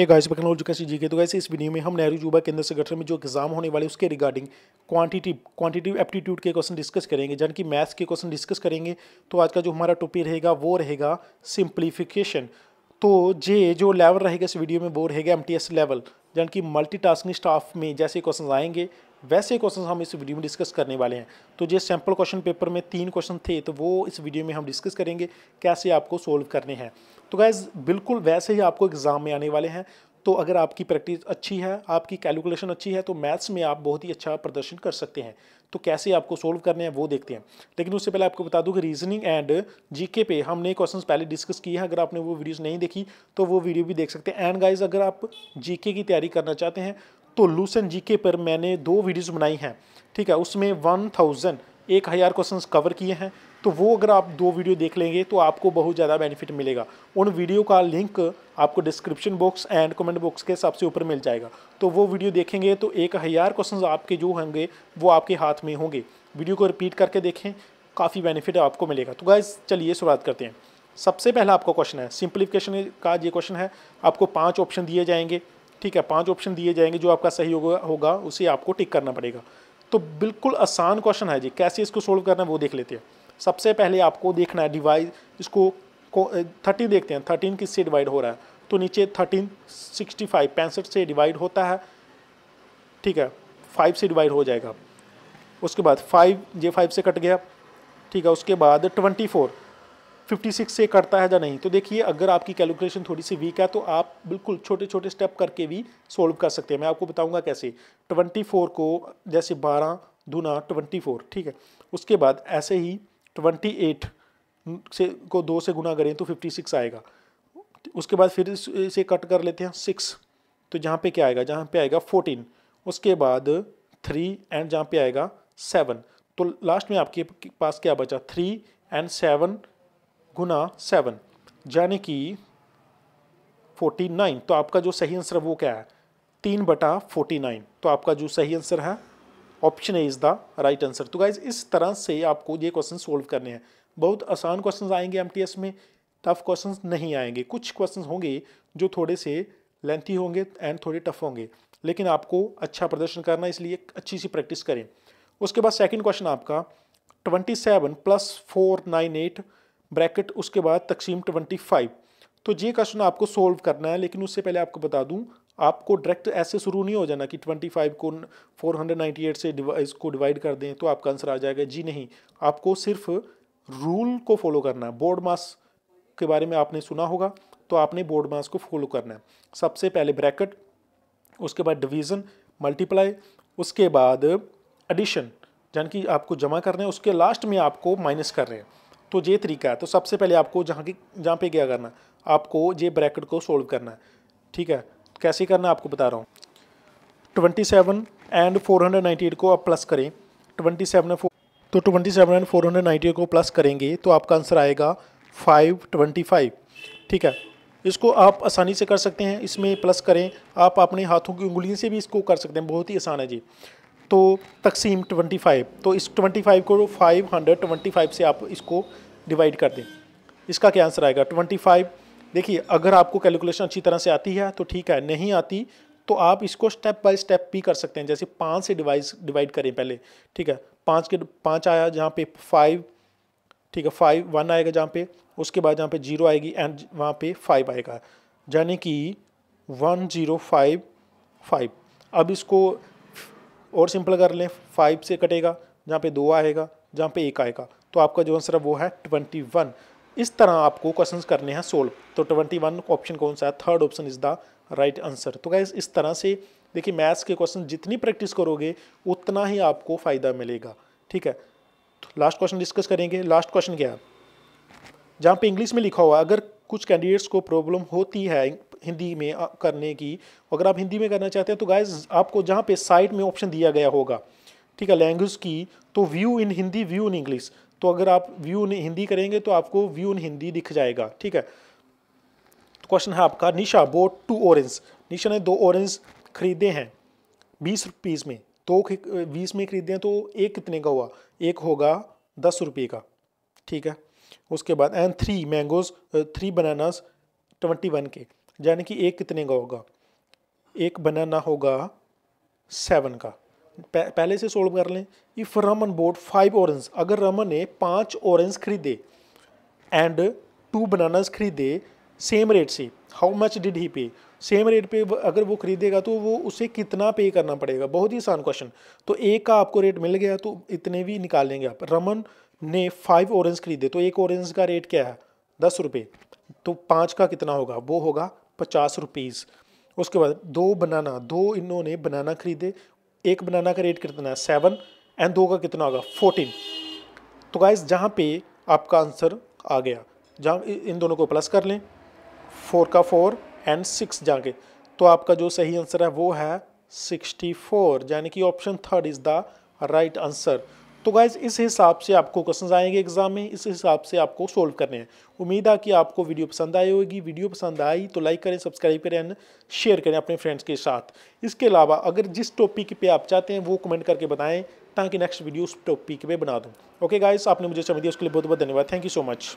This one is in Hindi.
हे गाइस वेलकम ऑल कैसी जी के तो गाइस इस वीडियो में हम नेहरू युवा केंद्र संगठन में जो एग्जाम होने वाले उसके रिगार्डिंग क्वांटिटी क्वांटिटिव एप्टीट्यूड के क्वेश्चन डिस्कस करेंगे जान कि मैथ्स के क्वेश्चन डिस्कस करेंगे तो आज का जो हमारा टॉपिक रहेगा वो रहेगा सिंप्लीफिकेशन तो जे जो लेवल रहेगा इस वीडियो में वो रहेगा एम लेवल जान कि मल्टी स्टाफ में जैसे क्वेश्चन आएंगे वैसे क्वेश्चन हम इस वीडियो में डिस्कस करने वाले हैं तो जो सैम्पल क्वेश्चन पेपर में तीन क्वेश्चन थे तो वो इस वीडियो में हम डिस्कस करेंगे कैसे आपको सोल्व करने हैं तो गैज़ बिल्कुल वैसे ही आपको एग्ज़ाम में आने वाले हैं तो अगर आपकी प्रैक्टिस अच्छी है आपकी कैलकुलेशन अच्छी है तो मैथ्स में आप बहुत ही अच्छा प्रदर्शन कर सकते हैं तो कैसे आपको सोल्व करने हैं वो देखते हैं लेकिन उससे पहले आपको बता दूं कि रीजनिंग एंड जीके पे हमने क्वेश्चंस पहले डिस्कस किए हैं अगर आपने वो वीडियोस नहीं देखी तो वो वीडियो भी देख सकते हैं एंड गाइज अगर आप जी की तैयारी करना चाहते हैं तो लूसन जी पर मैंने दो वीडियोज़ बनाई हैं ठीक है उसमें वन थाउजेंड एक हज़ार क्वेश्चन कवर किए हैं तो वो अगर आप दो वीडियो देख लेंगे तो आपको बहुत ज़्यादा बेनिफिट मिलेगा उन वीडियो का लिंक आपको description box and comment box के सबसे ऊपर मिल जाएगा तो वो वीडियो देखेंगे तो एक हज़ार क्वेश्चन आपके जो होंगे वो आपके हाथ में होंगे वीडियो को रिपीट करके देखें काफ़ी बेनिफिट आपको मिलेगा तो गाइज चलिए शुरुआत करते हैं सबसे पहला आपका क्वेश्चन है सिंप्लीफिकेशन का ये क्वेश्चन है आपको पाँच ऑप्शन दिए जाएंगे ठीक है पाँच ऑप्शन दिए जाएंगे जो आपका सही होगा होगा उसे आपको टिक करना पड़ेगा तो बिल्कुल आसान क्वेश्चन है जी कैसे इसको सोल्व करना है वो देख लेते हैं सबसे पहले आपको देखना है डिवाइस इसको थर्टीन देखते हैं थर्टीन किससे डिवाइड हो रहा है तो नीचे थर्टीन सिक्सटी फाइव पैंसठ से डिवाइड होता है ठीक है फाइव से डिवाइड हो जाएगा उसके बाद फाइव जे फाइव से कट गया ठीक है उसके बाद ट्वेंटी फोर फिफ्टी सिक्स से कटता है या नहीं तो देखिए अगर आपकी कैलकुलेशन थोड़ी सी वीक है तो आप बिल्कुल छोटे छोटे स्टेप करके भी सोल्व कर सकते हैं मैं आपको बताऊँगा कैसे ट्वेंटी फोर को जैसे बारह दूना ट्वेंटी फोर ठीक है उसके बाद ऐसे ही ट्वेंटी एट से को दो से गुना करें तो फिफ्टी सिक्स आएगा उसके बाद फिर इसे कट कर लेते हैं सिक्स तो जहाँ पे क्या आएगा जहाँ पे आएगा फोर्टीन उसके बाद थ्री एंड जहाँ पे आएगा सेवन तो लास्ट में आपके पास क्या बचा थ्री एंड सेवन गुना सेवन यानी कि फोर्टी नाइन तो आपका जो सही आंसर है वो क्या है तीन बटा फोर्टी नाइन तो आपका जो सही आंसर है option A is the right answer तो गाइज इस तरह से आपको ये क्वेश्चन सोल्व करने हैं बहुत आसान क्वेश्चन आएंगे एम में टफ क्वेश्चन नहीं आएंगे कुछ क्वेश्चन होंगे जो थोड़े से लेंथी होंगे एंड थोड़े टफ होंगे लेकिन आपको अच्छा प्रदर्शन करना इसलिए अच्छी सी प्रैक्टिस करें उसके बाद सेकंड क्वेश्चन आपका twenty seven plus four nine eight bracket उसके बाद तकसीम ट्वेंटी फाइव तो ये क्वेश्चन आपको सोल्व करना है लेकिन उससे पहले आपको बता दूं आपको डायरेक्ट ऐसे शुरू नहीं हो जाना कि 25 को 498 से इसको डिवाइड कर दें तो आपका आंसर आ जाएगा जी नहीं आपको सिर्फ रूल को फॉलो करना है बोर्ड मास के बारे में आपने सुना होगा तो आपने बोर्ड मास को फॉलो करना है सबसे पहले ब्रैकेट उसके बाद डिवीज़न मल्टीप्लाई उसके बाद एडिशन यानी कि आपको जमा करना है उसके लास्ट में आपको माइनस कर रहे हैं तो ये तरीका है तो सबसे पहले आपको जहाँ की जहाँ पे क्या करना आपको ये ब्रैकेट को सोल्व करना है ठीक है कैसे करना है आपको बता रहा हूँ twenty seven and four hundred ninety eight को आप प्लस करें ट्वेंटी सेवन तो twenty seven and four hundred ninety eight को प्लस करेंगे तो आपका आंसर आएगा फाइव ट्वेंटी फाइव ठीक है इसको आप आसानी से कर सकते हैं इसमें प्लस करें आप अपने हाथों की उंगलियों से भी इसको कर सकते हैं बहुत ही आसान है जी तो तकसीम 25 तो इस 25 को 525 से आप इसको डिवाइड कर दें इसका क्या आंसर आएगा 25 देखिए अगर आपको कैलकुलेशन अच्छी तरह से आती है तो ठीक है नहीं आती तो आप इसको स्टेप बाय स्टेप भी कर सकते हैं जैसे पाँच से डिवाइस डिवाइड करें पहले ठीक है पाँच के पाँच आया जहाँ पे फाइव ठीक है फाइव वन आएगा जहाँ पे उसके बाद जहाँ पे जीरो आएगी एंड वहाँ पे फाइव आएगा यानी कि वन जीरो फाइव फाइव अब इसको और सिंपल कर लें फाइव से कटेगा जहाँ पे दो आएगा जहाँ पे एक आएगा तो आपका जो आंसर है वो है ट्वेंटी वन इस तरह आपको क्वेश्चंस करने हैं सोल्व तो ट्वेंटी वन ऑप्शन कौन सा है third option is the right answer तो गाइज इस तरह से देखिए मैथ्स के क्वेश्चन जितनी प्रैक्टिस करोगे उतना ही आपको फ़ायदा मिलेगा ठीक है तो लास्ट क्वेश्चन डिस्कस करेंगे लास्ट क्वेश्चन क्या है जहाँ पे इंग्लिश में लिखा हुआ अगर कुछ कैंडिडेट्स को प्रॉब्लम होती है हिंदी में करने की तो अगर आप हिंदी में करना चाहते हैं तो गाइज आपको जहाँ पे साइट में ऑप्शन दिया गया होगा ठीक है लैंग्वेज की तो view in Hindi view in English तो अगर आप व्यू इन हिंदी करेंगे तो आपको व्यू इन हिंदी दिख जाएगा ठीक है तो क्वेश्चन है आपका Nisha bought two orange Nisha ने दो ऑरेंज खरीदे हैं बीस रुपीज़ में दो तो बीस में खरीदे हैं तो एक कितने का हुआ एक होगा दस रुपये का ठीक है उसके बाद and three mangoes three bananas twenty one के यानी कि एक कितने का होगा एक बनाना होगा सेवन का पहले से सोल्व कर लें if Raman bought five orange अगर रमन ने पांच ऑरेंज खरीदे एंड टू बनानास खरीदे सेम रेट से how much did he pay same rate पे अगर वो खरीदेगा तो वो उसे कितना पे करना पड़ेगा बहुत ही आसान क्वेश्चन तो एक का आपको रेट मिल गया तो इतने भी निकाल लेंगे आप रमन ने फाइव ऑरेंज खरीदे तो एक ऑरेंज का रेट क्या है दस रुपये तो पाँच का कितना होगा वो होगा पचास रुपीज़ उसके बाद दो बनाना दो इन्होंने बनाना खरीदे एक बनाना का रेट कितना है सेवन एंड दो का कितना होगा फोर्टीन तो गाइज जहाँ पे आपका आंसर आ गया जहाँ इन दोनों को प्लस कर लें फोर का फोर एंड सिक्स जाके तो आपका जो सही आंसर है वो है सिक्सटी फोर यानी कि option third is the right answer तो गाइज इस हिसाब से आपको क्वेश्चन आएंगे एग्जाम में इस हिसाब से आपको सोल्व करने हैं उम्मीद है कि आपको वीडियो पसंद आई होगी वीडियो पसंद आई तो लाइक करें सब्सक्राइब करें एंड शेयर करें अपने फ्रेंड्स के साथ इसके अलावा अगर जिस टॉपिक पे आप चाहते हैं वो कमेंट करके बताएं ताकि नेक्स्ट वीडियो उस टॉपिक पर बना दूँ ओके गाइज आपने मुझे समझ दिया उसके लिए बहुत बहुत धन्यवाद थैंक यू सो मच